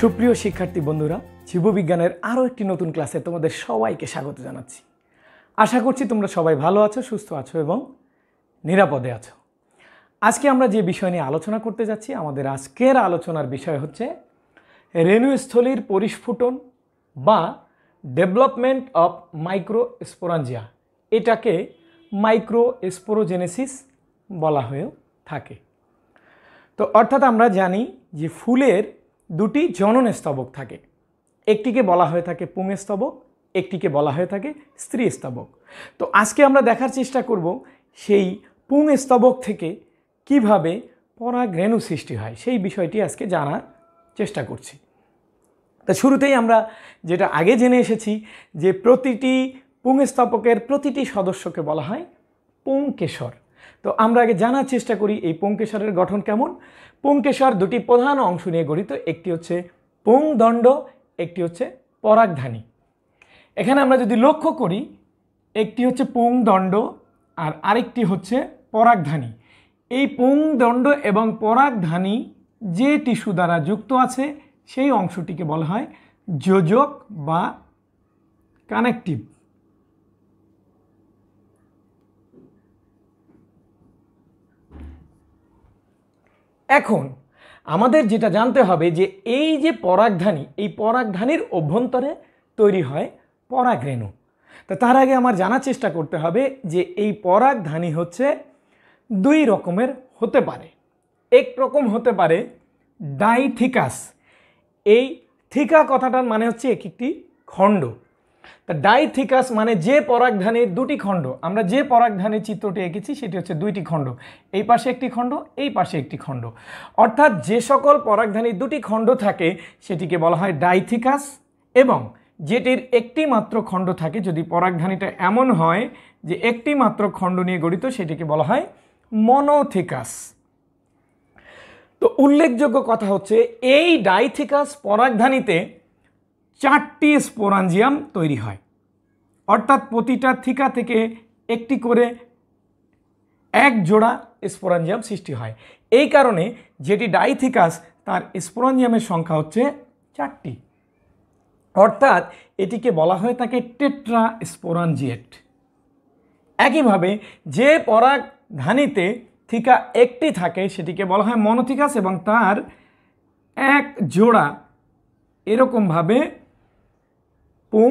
সুপ্রিয় শিক্ষার্থী বন্ধুরা জীববিজ্ঞানের আরও একটি নতুন ক্লাসে তোমাদের সবাইকে স্বাগত জানাচ্ছি আশা করছি তোমরা সবাই ভালো আছো সুস্থ আছো এবং নিরাপদে আছো আজকে আমরা যে বিষয় নিয়ে আলোচনা করতে যাচ্ছি আমাদের আজকের আলোচনার বিষয় হচ্ছে রেণুস্থলীর পরিস্ফুটন বা ডেভেলপমেন্ট অফ মাইক্রোস্পোরাঞ্জিয়া এটাকে মাইক্রোস্পোরোজেনেসিস বলা হয়েও থাকে তো অর্থাৎ আমরা জানি যে ফুলের দুটি জনন স্তবক থাকে একটিকে বলা হয়ে থাকে পুং স্তবক একটিকে বলা হয়ে থাকে স্ত্রী স্তবক তো আজকে আমরা দেখার চেষ্টা করব সেই পুং স্তবক থেকে কিভাবে পরাগরেণু সৃষ্টি হয় সেই বিষয়টি আজকে জানার চেষ্টা করছি তা শুরুতেই আমরা যেটা আগে জেনে এসেছি যে প্রতিটি পুং স্তবকের প্রতিটি সদস্যকে বলা হয় পুংকেশর তো আমরা আগে জানার চেষ্টা করি এই পঙ্কেশ্বরের গঠন কেমন পঙ্কেশ্বর দুটি প্রধান অংশ নিয়ে গঠিত একটি হচ্ছে পুংদণ্ড একটি হচ্ছে পরাগধানী এখানে আমরা যদি লক্ষ্য করি একটি হচ্ছে পুংদণ্ড আর আরেকটি হচ্ছে পরাগধানী এই পুংদণ্ড এবং পরাগধানী যে টিস্যু দ্বারা যুক্ত আছে সেই অংশটিকে বলা হয় যোজক বা কানেকটিভ এখন আমাদের যেটা জানতে হবে যে এই যে পরাগধানী এই পরাগধানীর অভ্যন্তরে তৈরি হয় পরাগরেণু তো তার আগে আমার জানার চেষ্টা করতে হবে যে এই পরাগধানী হচ্ছে দুই রকমের হতে পারে এক রকম হতে পারে ডাইথিকাস এই থিকা কথাটার মানে হচ্ছে এক একটি খণ্ড তা ডাইথিকাস মানে যে পরাগধানীর দুটি খণ্ড আমরা যে পরাগধানীর চিত্রটি এঁকেছি সেটি হচ্ছে দুইটি খণ্ড এই পাশে একটি খণ্ড এই পাশে একটি খণ্ড অর্থাৎ যে সকল পরাগধানীর দুটি খণ্ড থাকে সেটিকে বলা হয় ডাইথিকাস এবং যেটির একটি মাত্র খণ্ড থাকে যদি পরাগধানীটা এমন হয় যে একটি মাত্র খণ্ড নিয়ে গঠিত সেটিকে বলা হয় মনোথিকাস তো উল্লেখযোগ্য কথা হচ্ছে এই ডাইথিকাস পরাগধানীতে চারটি স্পোরাঞ্জিয়াম তৈরি হয় অর্থাৎ প্রতিটা থিকা থেকে একটি করে এক জোড়া স্পোরাঞ্জিয়াম সৃষ্টি হয় এই কারণে যেটি ডাইথিকাস তার স্পোরাঞ্জিয়ামের সংখ্যা হচ্ছে চারটি অর্থাৎ এটিকে বলা হয় তাকে টেট্রা স্পোরাঞ্জিয়েট একইভাবে যে পরাগ ধানিতে থিকা একটি থাকে সেটিকে বলা হয় মনোথিকাস এবং তার এক জোড়া এরকমভাবে পুং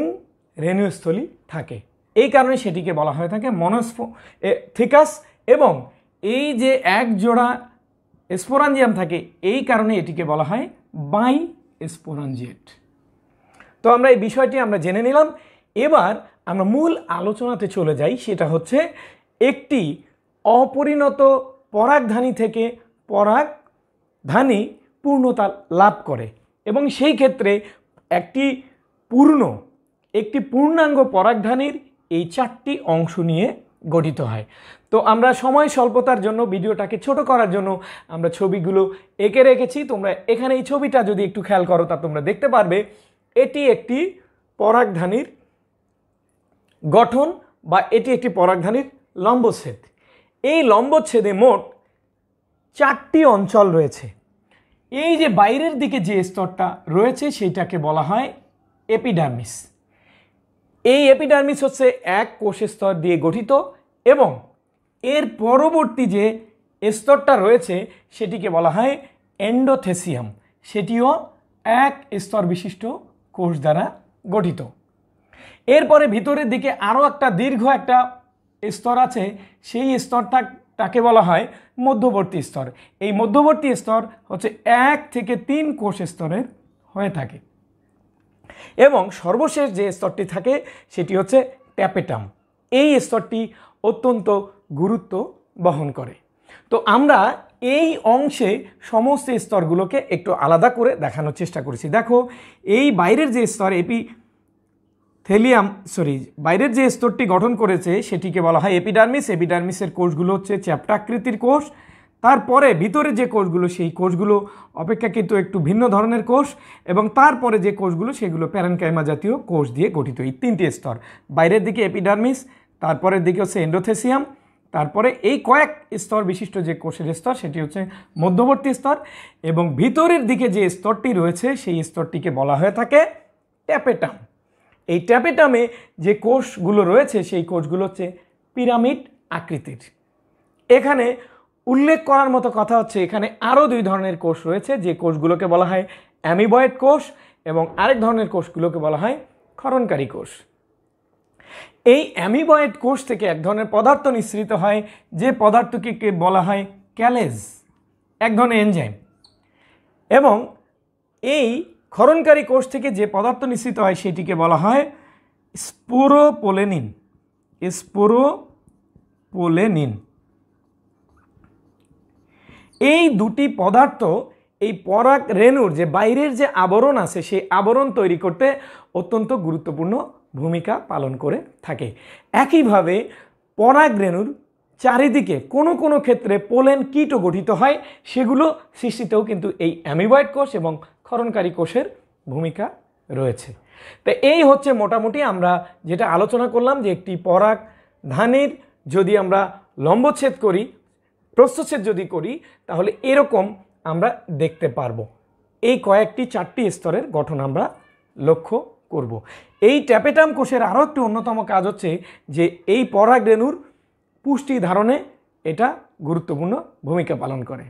রেণুস্থলী থাকে এই কারণে সেটিকে বলা হয়ে থাকে মনস্প থিকাস এবং এই যে এক জোড়া স্পোরাঞ্জিয়াম থাকে এই কারণে এটিকে বলা হয় বাই স্পোরাঞ্জিয়েট তো আমরা এই বিষয়টি আমরা জেনে নিলাম এবার আমরা মূল আলোচনাতে চলে যাই সেটা হচ্ছে একটি অপরিণত পরাগধানী থেকে পরাগধানী পূর্ণতা লাভ করে এবং সেই ক্ষেত্রে একটি পূর্ণ একটি পূর্ণাঙ্গ পরাগধানীর এই চারটি অংশ নিয়ে গঠিত হয় তো আমরা সময় স্বল্পতার জন্য ভিডিওটাকে ছোট করার জন্য আমরা ছবিগুলো এঁকে রেখেছি তোমরা এখানে এই ছবিটা যদি একটু খেয়াল করো তা তোমরা দেখতে পারবে এটি একটি পরাগধানীর গঠন বা এটি একটি পরাগধানীর লম্বচ্ছেদ এই লম্বচ্ছেদে মোট চারটি অঞ্চল রয়েছে এই যে বাইরের দিকে যে স্তরটা রয়েছে সেইটাকে বলা হয় এপিডামিস এই এপিডার্মিস হচ্ছে এক কোষ স্তর দিয়ে গঠিত এবং এর পরবর্তী যে স্তরটা রয়েছে সেটিকে বলা হয় এন্ডোথেসিয়াম সেটিও এক স্তর বিশিষ্ট কোষ দ্বারা গঠিত এরপরে ভিতরের দিকে আরও একটা দীর্ঘ একটা স্তর আছে সেই স্তরটা তাকে বলা হয় মধ্যবর্তী স্তর এই মধ্যবর্তী স্তর হচ্ছে এক থেকে তিন কোষ স্তরের হয়ে থাকে এবং সর্বশেষ যে স্তরটি থাকে সেটি হচ্ছে ট্যাপেটাম এই স্তরটি অত্যন্ত গুরুত্ব বহন করে তো আমরা এই অংশে সমস্ত স্তরগুলোকে একটু আলাদা করে দেখানোর চেষ্টা করেছি দেখো এই বাইরের যে স্তর এপি থেলিয়াম সরি বাইরের যে স্তরটি গঠন করেছে সেটিকে বলা হয় এপিডার্মিস এপিডার্মিসের কোষগুলো হচ্ছে চ্যাপ্টাকৃতির কোষ তারপরে ভিতরে যে কোর্সগুলো সেই কোর্সগুলো অপেক্ষা কিন্তু একটু ভিন্ন ধরনের কোর্স এবং তারপরে যে কোর্সগুলো সেগুলো প্যারানকাইমা জাতীয় কোর্স দিয়ে গঠিত এই তিনটি স্তর বাইরের দিকে এপিডার্মিস তারপরের দিকে হচ্ছে এন্ডোথেসিয়াম তারপরে এই কয়েক স্তর বিশিষ্ট যে কোষের স্তর সেটি হচ্ছে মধ্যবর্তী স্তর এবং ভিতরের দিকে যে স্তরটি রয়েছে সেই স্তরটিকে বলা হয়ে থাকে ট্যাপেটাম এই ট্যাপেটামে যে কোষগুলো রয়েছে সেই কোষগুলো হচ্ছে পিরামিড আকৃতির এখানে উল্লেখ করার মতো কথা হচ্ছে এখানে আরও দুই ধরনের কোষ রয়েছে যে কোষগুলোকে বলা হয় অ্যামিবয়েড কোষ এবং আরেক ধরনের কোষগুলোকে বলা হয় ক্ষরণকারী কোষ এই অ্যামিবয়েড কোষ থেকে এক ধরনের পদার্থ নিঃসৃত হয় যে পদার্থটিকে বলা হয় ক্যালেজ এক ধরনের এনজাইম এবং এই ক্ষরণকারী কোষ থেকে যে পদার্থ নিঃসৃত হয় সেটিকে বলা হয় স্পুরোপোলেনিন স্পুরোপোলেনিন এই দুটি পদার্থ এই পরাগ রেণুর যে বাইরের যে আবরণ আছে সেই আবরণ তৈরি করতে অত্যন্ত গুরুত্বপূর্ণ ভূমিকা পালন করে থাকে একইভাবে পরাগ রেণুর চারিদিকে কোনো কোনো ক্ষেত্রে পোলেন কীটও গঠিত হয় সেগুলো সৃষ্টিতেও কিন্তু এই অ্যামিবয়েড কোষ এবং ক্ষরণকারী কোষের ভূমিকা রয়েছে তো এই হচ্ছে মোটামুটি আমরা যেটা আলোচনা করলাম যে একটি পরাগ ধানের যদি আমরা লম্বচ্ছেদ করি প্রস্থচ্ছেদ যদি করি তাহলে এরকম আমরা দেখতে পারবো এই কয়েকটি চারটি স্তরের গঠন আমরা লক্ষ্য করব। এই ট্যাপেটাম কোষের আরও একটি অন্যতম কাজ হচ্ছে যে এই পরাগরেণুর পুষ্টি ধারণে এটা গুরুত্বপূর্ণ ভূমিকা পালন করে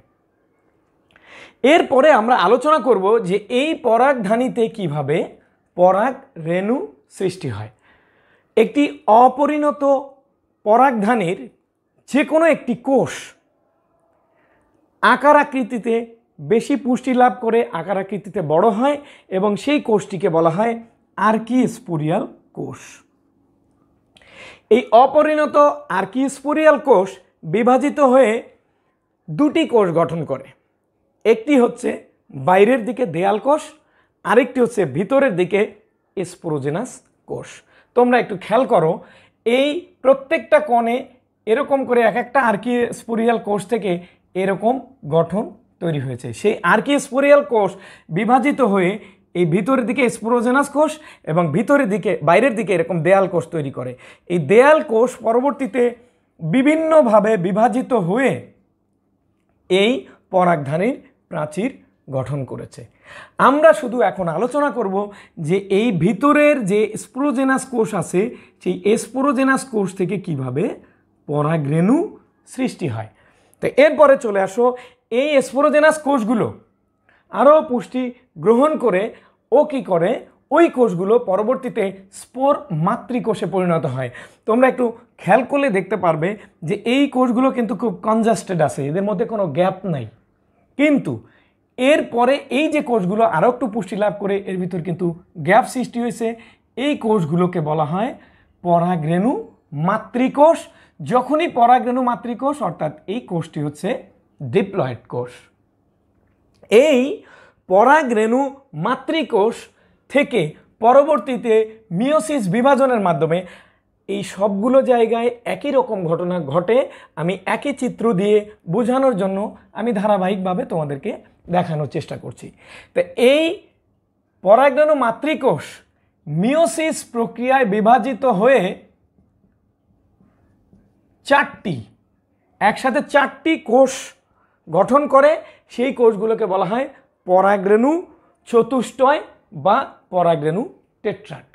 এরপরে আমরা আলোচনা করব যে এই পরাগধানীতে কিভাবে পরাগ রেণু সৃষ্টি হয় একটি অপরিণত পরাগধানীর যে কোনো একটি কোষ আকার আকৃতিতে বেশি পুষ্টি লাভ করে আকার আকৃতিতে বড় হয় এবং সেই কোষটিকে বলা হয় আর্কিস্পুরিয়াল কোষ এই অপরিণত আর্কিস্পুরিয়াল কোষ বিভাজিত হয়ে দুটি কোষ গঠন করে একটি হচ্ছে বাইরের দিকে দেয়াল কোষ আরেকটি হচ্ছে ভিতরের দিকে স্পোরোজেনাস কোষ তোমরা একটু খেয়াল করো এই প্রত্যেকটা কণে এরকম করে এক একটা আর্কিস্পুরিয়াল কোষ থেকে এরকম গঠন তৈরি হয়েছে সেই আর্কিস্পোরিয়াল কোষ বিভাজিত হয়ে এই ভিতরের দিকে স্পোরোজেনাস কোষ এবং ভিতরের দিকে বাইরের দিকে এরকম দেয়াল কোষ তৈরি করে এই দেয়াল কোষ পরবর্তীতে বিভিন্নভাবে বিভাজিত হয়ে এই পরাগধানীর প্রাচীর গঠন করেছে আমরা শুধু এখন আলোচনা করব যে এই ভিতরের যে স্প্রোজেনাস কোষ আছে সেই স্পোরোজেনাস কোষ থেকে কিভাবে পরাগরেণু সৃষ্টি হয় তো এরপরে চলে আসো এই স্পোরোজেনাস কোষগুলো আরও পুষ্টি গ্রহণ করে ও কী করে ওই কোষগুলো পরবর্তীতে স্পোর মাতৃকোষে পরিণত হয় তোমরা একটু খেয়াল করলে দেখতে পারবে যে এই কোষগুলো কিন্তু খুব কনজাস্টেড আছে এদের মধ্যে কোনো গ্যাপ নাই কিন্তু এরপরে এই যে কোষগুলো আরও একটু পুষ্টি লাভ করে এর ভিতর কিন্তু গ্যাপ সৃষ্টি হয়েছে এই কোষগুলোকে বলা হয় পরাগ্রেণু মাতৃকোষ যখনই পরাগ্রেণু মাতৃকোষ অর্থাৎ এই কোষটি হচ্ছে ডিপ্লয়েড কোষ এই পরাগরেণু মাতৃকোষ থেকে পরবর্তীতে মিওসিস বিভাজনের মাধ্যমে এই সবগুলো জায়গায় একই রকম ঘটনা ঘটে আমি একই চিত্র দিয়ে বোঝানোর জন্য আমি ধারাবাহিকভাবে তোমাদেরকে দেখানোর চেষ্টা করছি তো এই পরাগরেণু মাতৃকোষ মিওসিস প্রক্রিয়ায় বিভাজিত হয়ে চারটি একসাথে চারটি কোষ গঠন করে সেই কোষগুলোকে বলা হয় পরাগ্রেণু চতুষ্টয় বা পরাগ্রেণু টেট্রাট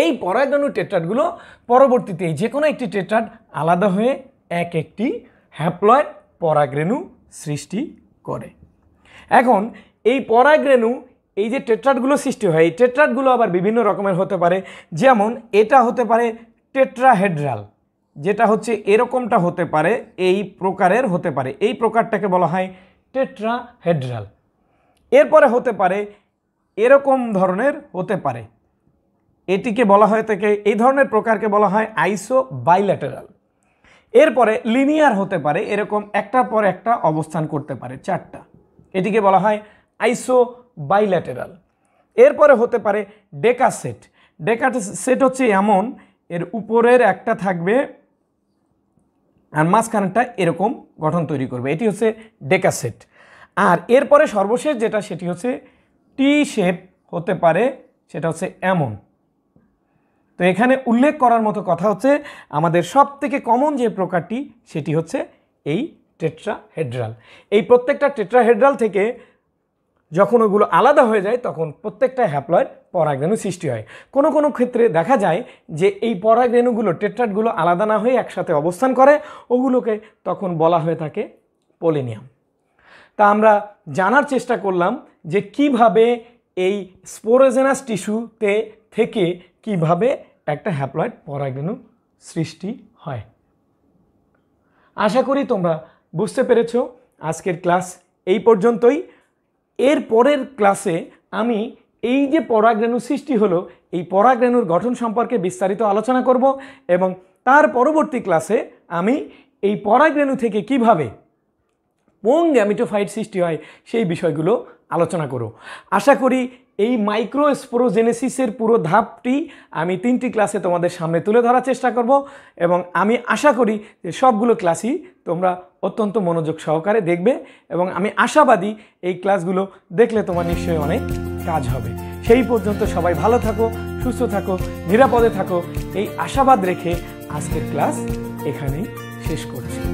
এই পরাগ্রেণু টেট্রাটগুলো পরবর্তীতে যে কোনো একটি টেট্রাট আলাদা হয়ে এক একটি হ্যাপ্লয়েড পরাগরেণু সৃষ্টি করে এখন এই পরাগরেণু এই যে টেট্রাটগুলো সৃষ্টি হয় এই টেট্রাটগুলো আবার বিভিন্ন রকমের হতে পারে যেমন এটা হতে পারে টেট্রাহেড্রাল যেটা হচ্ছে এরকমটা হতে পারে এই প্রকারের হতে পারে এই প্রকারটাকে বলা হয় টেট্রাহেড্রাল এরপরে হতে পারে এরকম ধরনের হতে পারে এটিকে বলা হয় থেকে এই ধরনের প্রকারকে বলা হয় আইসো বাইল্যাটেরাল এরপরে লিনিয়ার হতে পারে এরকম একটার পর একটা অবস্থান করতে পারে চারটা এটিকে বলা হয় আইসো বাইল্যাটেরাল এরপরে হতে পারে ডেকা সেট ডেকা সেট হচ্ছে এমন এর উপরের একটা থাকবে আর মাঝখানেরটা এরকম গঠন তৈরি করবে এটি হচ্ছে ডেকা সেট আর এরপরে সর্বশেষ যেটা সেটি হচ্ছে টি শেপ হতে পারে সেটা হচ্ছে এমন তো এখানে উল্লেখ করার মতো কথা হচ্ছে আমাদের সব থেকে কমন যে প্রকারটি সেটি হচ্ছে এই টেট্রাহেড্রাল এই প্রত্যেকটা টেট্রাহেড্রাল থেকে যখন ওগুলো আলাদা হয়ে যায় তখন প্রত্যেকটা হ্যাপ্লয়েড পরাগরেণু সৃষ্টি হয় কোনো কোনো ক্ষেত্রে দেখা যায় যে এই পরাগরেণুগুলো টেট্রাটগুলো আলাদা না হয়ে একসাথে অবস্থান করে ওগুলোকে তখন বলা হয়ে থাকে পোলেনিয়াম তা আমরা জানার চেষ্টা করলাম যে কিভাবে এই স্পোরোজেনাস টিস্যুতে থেকে কিভাবে একটা হ্যাপ্লয়েড পরাগরেণু সৃষ্টি হয় আশা করি তোমরা বুঝতে পেরেছ আজকের ক্লাস এই পর্যন্তই এর পরের ক্লাসে আমি এই যে পরাগ্রেণু সৃষ্টি হলো এই পরাগ্রেণুর গঠন সম্পর্কে বিস্তারিত আলোচনা করব এবং তার পরবর্তী ক্লাসে আমি এই পরাগ্রেণু থেকে কিভাবে পোং গ্যামিটোফাইট সৃষ্টি হয় সেই বিষয়গুলো আলোচনা করো আশা করি এই মাইক্রোস্পোরোজেনেসিসের পুরো ধাপটি আমি তিনটি ক্লাসে তোমাদের সামনে তুলে ধরার চেষ্টা করব এবং আমি আশা করি যে সবগুলো ক্লাসই তোমরা অত্যন্ত মনোযোগ সহকারে দেখবে এবং আমি আশাবাদী এই ক্লাসগুলো দেখলে তোমার নিশ্চয়ই অনেক কাজ হবে সেই পর্যন্ত সবাই ভালো থাকো সুস্থ থাকো নিরাপদে থাকো এই আশাবাদ রেখে আজকের ক্লাস এখানেই শেষ করছি